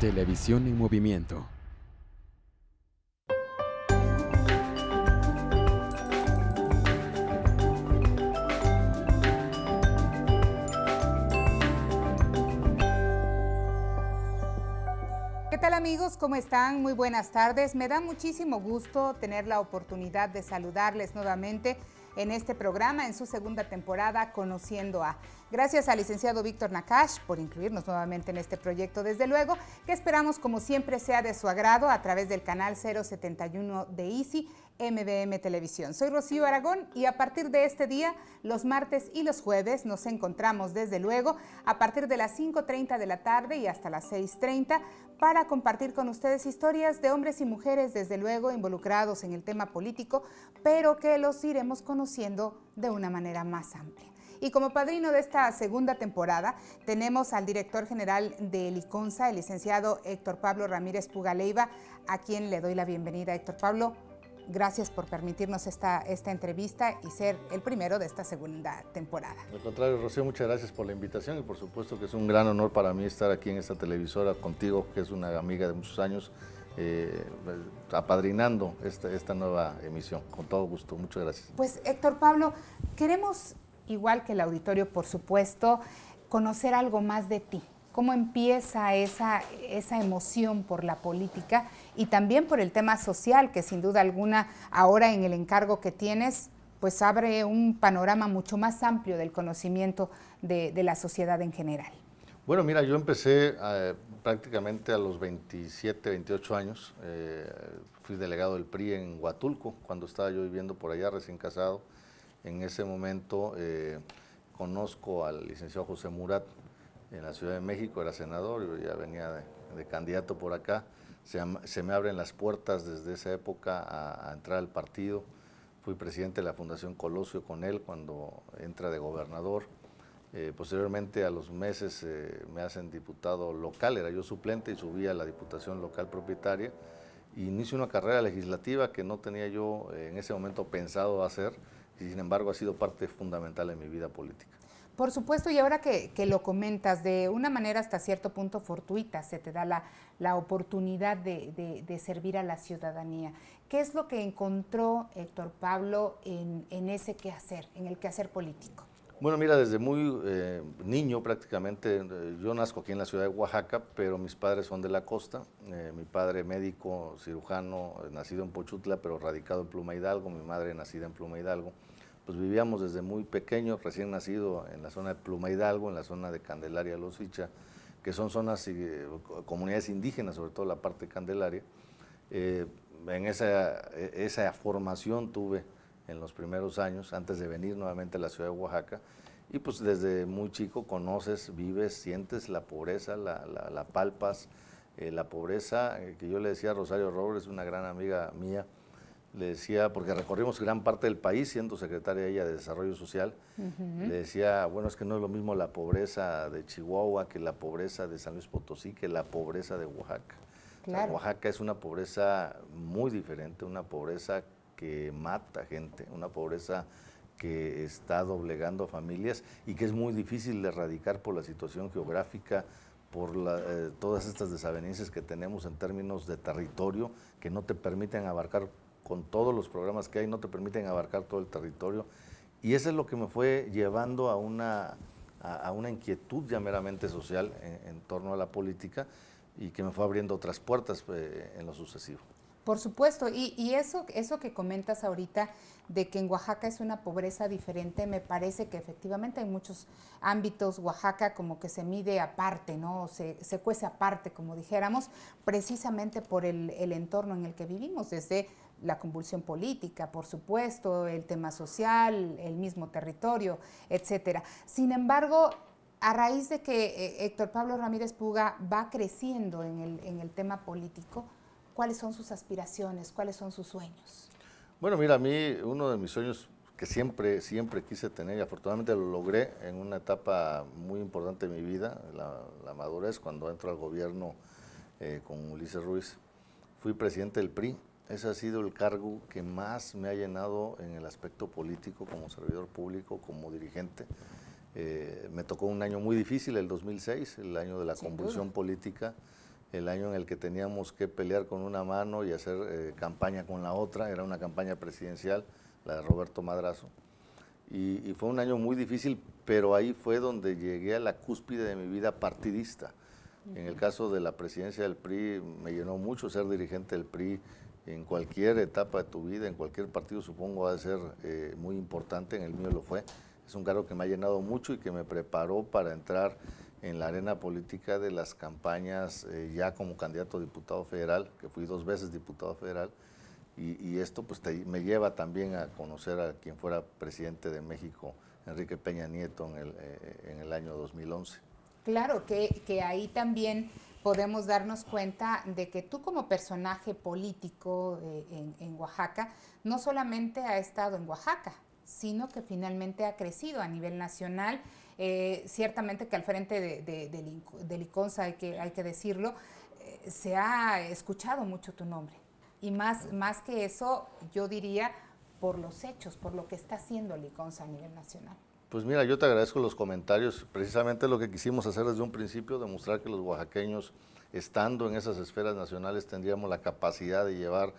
Televisión en movimiento. ¿Qué tal amigos? ¿Cómo están? Muy buenas tardes. Me da muchísimo gusto tener la oportunidad de saludarles nuevamente en este programa en su segunda temporada Conociendo a. Gracias al licenciado Víctor Nakash por incluirnos nuevamente en este proyecto, desde luego, que esperamos como siempre sea de su agrado a través del canal 071 de ICI MBM Televisión. Soy Rocío Aragón y a partir de este día, los martes y los jueves, nos encontramos desde luego a partir de las 5.30 de la tarde y hasta las 6.30 para compartir con ustedes historias de hombres y mujeres, desde luego involucrados en el tema político, pero que los iremos conociendo de una manera más amplia. Y como padrino de esta segunda temporada, tenemos al director general de Liconza, el licenciado Héctor Pablo Ramírez Pugaleiva, a quien le doy la bienvenida. Héctor Pablo, Gracias por permitirnos esta, esta entrevista y ser el primero de esta segunda temporada. Al contrario, Rocío, muchas gracias por la invitación y por supuesto que es un gran honor para mí estar aquí en esta televisora contigo, que es una amiga de muchos años, eh, apadrinando esta, esta nueva emisión. Con todo gusto, muchas gracias. Pues Héctor Pablo, queremos, igual que el auditorio, por supuesto, conocer algo más de ti cómo empieza esa, esa emoción por la política y también por el tema social, que sin duda alguna ahora en el encargo que tienes, pues abre un panorama mucho más amplio del conocimiento de, la sociedad en general. Bueno, mira, yo empecé eh, prácticamente a los 27, 28 años. Eh, fui delegado del PRI en Huatulco, cuando estaba yo viviendo por allá, recién casado. En ese momento eh, conozco al licenciado José Murat, en la Ciudad de México, era senador, yo ya venía de, candidato por acá. Se, me abren las puertas desde esa época a, entrar al partido. Fui presidente de la Fundación Colosio con él cuando entra de gobernador. Eh, posteriormente, a los meses, eh, me hacen diputado local, era yo suplente y subí a la diputación local propietaria. Y inicio una carrera legislativa que no tenía yo eh, en ese momento pensado hacer, y sin embargo ha sido parte fundamental de mi vida política. Por supuesto, y ahora que, lo comentas, de una manera hasta cierto punto fortuita se te da la, oportunidad de, servir a la ciudadanía. ¿Qué es lo que encontró Héctor Pablo en, ese quehacer, en el quehacer político? Bueno, mira, desde muy eh, niño prácticamente, eh, yo nazco aquí en la ciudad de Oaxaca, pero mis padres son de la costa. Eh, mi padre médico, cirujano, nacido en Pochutla, pero radicado en Pluma Hidalgo. Mi madre nacida en Pluma Hidalgo. Pues, vivíamos desde muy pequeño recién nacido en la zona de Pluma Hidalgo, en la zona de Candelaria Los ficha que son zonas y eh, comunidades indígenas, sobre todo la parte de Candelaria. Eh, en esa, e, esa formación tuve en los primeros años, antes de venir nuevamente a la ciudad de Oaxaca, y pues desde muy chico conoces, vives, sientes la pobreza, la, palpas, eh, la pobreza, que yo le decía a Rosario Robles, una gran amiga mía, le decía, porque recorrimos gran parte del país siendo secretaria ella de Desarrollo Social, le decía, bueno, es que no es lo mismo la pobreza de Chihuahua que la pobreza de San Luis Potosí, que la pobreza de Oaxaca. Oaxaca es una pobreza muy diferente, una pobreza que mata gente, una pobreza que está doblegando a familias y que es muy difícil de erradicar por la situación geográfica, por eh, todas estas desavenencias que tenemos en términos de territorio que no te permiten abarcar con todos los programas que hay, no te permiten abarcar todo el territorio. Y eso es lo que me fue llevando a una, a, una inquietud ya meramente social en, torno a la política y que me fue abriendo otras puertas eh, en lo sucesivo. Por supuesto, y, eso, eso que comentas ahorita de que en Oaxaca es una pobreza diferente, me parece que efectivamente hay muchos ámbitos, Oaxaca como que se mide aparte, ¿no? Se, se cuece aparte, como dijéramos, precisamente por el, el entorno en el que vivimos, desde la convulsión política, por supuesto, el tema social, el mismo territorio, etcétera. Sin embargo, a raíz de que eh, Héctor Pablo Ramírez Puga va creciendo en el, tema político, ¿cuáles son sus aspiraciones? ¿Cuáles son sus sueños? Bueno, mira, a mí uno de mis sueños que siempre, siempre quise tener y afortunadamente lo logré en una etapa muy importante de mi vida, la, madurez, cuando entro al gobierno eh, con Ulises Ruiz. Fui presidente del PRI ese ha sido el cargo que más me ha llenado en el aspecto político como servidor público, como dirigente. Eh, me tocó un año muy difícil, el 2006, el año de la convulsión política, el año en el que teníamos que pelear con una mano y hacer eh, campaña con la otra. Era una campaña presidencial, la de Roberto Madrazo. y, fue un año muy difícil, pero ahí fue donde llegué a la cúspide de mi vida partidista. En el caso de la presidencia del PRI, me llenó mucho ser dirigente del PRI en cualquier etapa de tu vida, en cualquier partido, supongo, va a ser eh, muy importante. En el mío lo fue. Es un cargo que me ha llenado mucho y que me preparó para entrar en la arena política de las campañas eh, ya como candidato a diputado federal, que fui dos veces diputado federal, y, esto pues me lleva también a conocer a quien fuera presidente de México, Enrique Peña Nieto, en eh, en el año 2011. Claro, que, ahí también podemos darnos cuenta de que tú como personaje político en, Oaxaca no solamente ha estado en Oaxaca, sino que finalmente ha crecido a nivel nacional. Eh, ciertamente que al frente de, de, Liconza, hay que, hay que decirlo, eh, se ha escuchado mucho tu nombre. Y más, más que eso, yo diría por los hechos, por lo que está haciendo Liconza a nivel nacional. Pues mira, yo te agradezco los comentarios. Precisamente lo que quisimos hacer desde un principio, demostrar que los oaxaqueños, estando en esas esferas nacionales, tendríamos la capacidad de llevar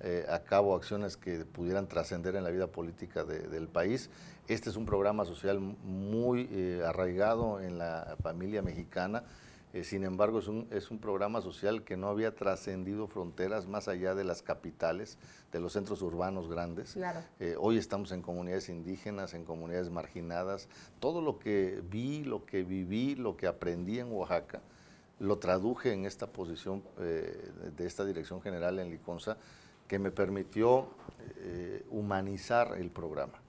eh, a cabo acciones que pudieran trascender en la vida política del país. Este es un programa social muy eh, arraigado en la familia mexicana. Eh, sin embargo, es un, programa social que no había trascendido fronteras más allá de las capitales, de los centros urbanos grandes. Eh, hoy estamos en comunidades indígenas, en comunidades marginadas. Todo lo que vi, lo que viví, lo que aprendí en Oaxaca, lo traduje en esta posición eh, de esta dirección general en Liconza, que me permitió humanizar el programa.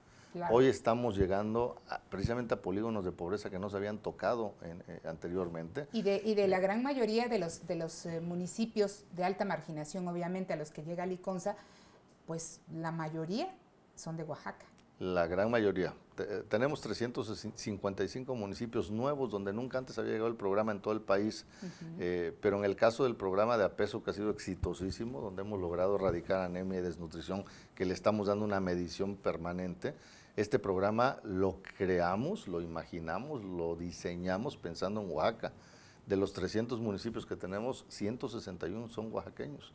Hoy estamos llegando precisamente a polígonos de pobreza que no se habían tocado eh, anteriormente. Y de, eh, la gran mayoría de los, eh, municipios de alta marginación, obviamente, a los que llega Liconza, pues la mayoría son de Oaxaca. La gran mayoría. tenemos 355 municipios nuevos donde nunca antes había llegado el programa en todo el país, pero en el caso del programa de APESO que ha sido exitosísimo, donde hemos logrado erradicar anemia y desnutrición, que le estamos dando una medición permanente, este programa lo creamos, lo imaginamos, lo diseñamos pensando en Oaxaca. De los 300 municipios que tenemos, 161 son oaxaqueños.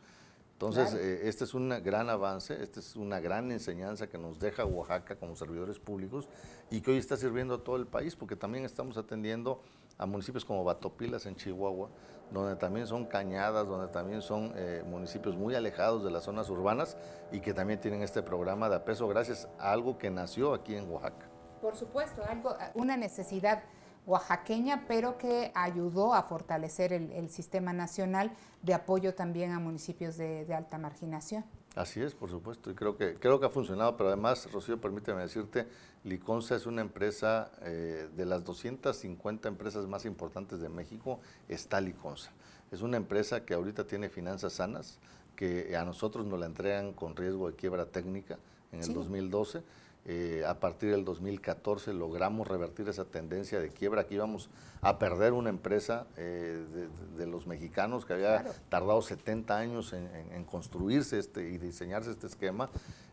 Entonces, eh, este es un gran avance, esta es una gran enseñanza que nos deja Oaxaca como servidores públicos y que hoy está sirviendo a todo el país, porque también estamos atendiendo a municipios como Batopilas en Chihuahua, donde también son cañadas, donde también son eh, municipios muy alejados de las zonas urbanas y que también tienen este programa de apeso gracias a algo que nació aquí en Oaxaca. Por supuesto, algo, una necesidad oaxaqueña, pero que ayudó a fortalecer el, sistema nacional de apoyo también a municipios de alta marginación. Así es, por supuesto, y creo que, creo que ha funcionado, pero además, Rocío, permíteme decirte, Liconza es una empresa, eh, de las 250 empresas más importantes de México, está Liconza. Es una empresa que ahorita tiene finanzas sanas, que a nosotros nos la entregan con riesgo de quiebra técnica en el 2012 eh, a partir del 2014 logramos revertir esa tendencia de quiebra, Aquí íbamos a perder una empresa eh, de, los mexicanos que había tardado 70 años en, construirse este y diseñarse este esquema.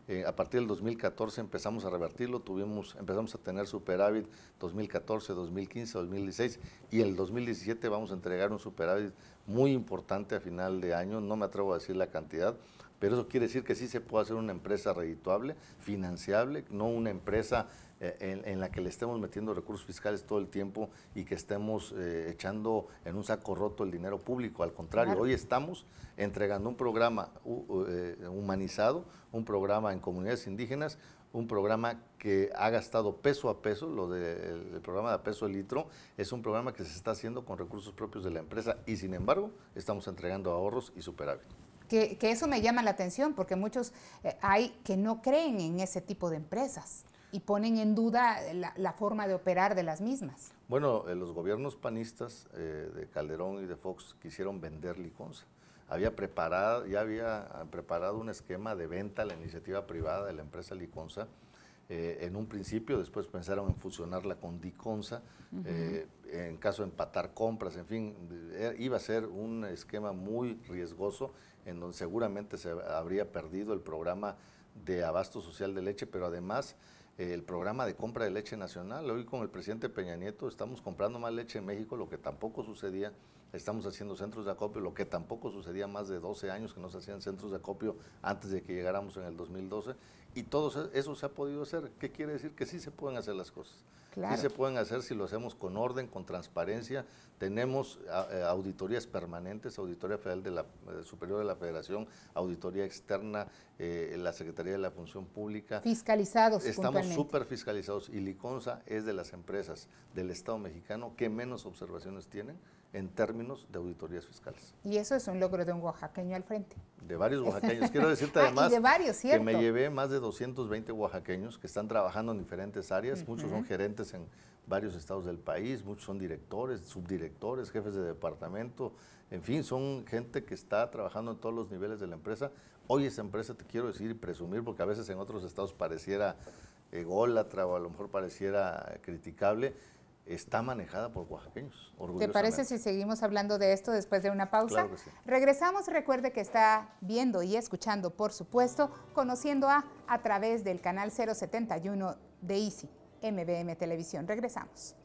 Eh, a partir del 2014 empezamos a revertirlo, tuvimos, empezamos a tener superávit 2014, 2015, 2016 y el 2017 vamos a entregar un superávit muy importante a final de año, no me atrevo a decir la cantidad, pero eso quiere decir que sí se puede hacer una empresa redituable, financiable, no una empresa eh, en, la que le estemos metiendo recursos fiscales todo el tiempo y que estemos eh, echando en un saco roto el dinero público. Al contrario, hoy estamos entregando un programa eh, humanizado, un programa en comunidades indígenas, un programa que ha gastado peso a peso, lo del programa de peso el litro, es un programa que se está haciendo con recursos propios de la empresa y sin embargo estamos entregando ahorros y superávit que, eso me llama la atención, porque muchos eh, hay que no creen en ese tipo de empresas y ponen en duda la, forma de operar de las mismas. Bueno, eh, los gobiernos panistas eh, de Calderón y de Fox quisieron vender Liconza. Había preparado, ya había ah, preparado un esquema de venta a la iniciativa privada de la empresa Liconza eh, en un principio, después pensaron en fusionarla con Diconsa, eh, en caso de empatar compras, en fin, eh, iba a ser un esquema muy riesgoso en donde seguramente se habría perdido el programa de abasto social de leche, pero además el programa de compra de leche nacional. Hoy con el presidente Peña Nieto estamos comprando más leche en México, lo que tampoco sucedía. Estamos haciendo centros de acopio, lo que tampoco sucedía más de 12 años que no se hacían centros de acopio antes de que llegáramos en el 2012. Y todo eso se ha podido hacer. ¿Qué quiere decir? Que sí se pueden hacer las cosas. Y se pueden hacer si lo hacemos con orden, con transparencia. Tenemos eh, auditorías permanentes, Auditoría Federal eh, Superior de la Federación, Auditoría Externa, eh, la Secretaría de la Función Pública. Fiscalizados. Estamos súper fiscalizados y Liconza es de las empresas del Estado mexicano que menos observaciones tienen en términos de auditorías fiscales. Y eso es un logro de un oaxaqueño al frente. De varios oaxaqueños. Quiero decirte ah, además que me llevé más de 220 oaxaqueños que están trabajando en diferentes áreas. Muchos son gerentes en varios estados del país, muchos son directores, subdirectores, jefes de departamento. En fin, son gente que está trabajando en todos los niveles de la empresa. Hoy esa empresa, te quiero decir y presumir, porque a veces en otros estados pareciera ególatra o a lo mejor pareciera criticable, está manejada por oaxaqueños. ¿Te parece si seguimos hablando de esto después de una pausa? Regresamos, recuerde que está viendo y escuchando, por supuesto, conociendo a a través del canal 071 de ICI, MBM Televisión. Regresamos.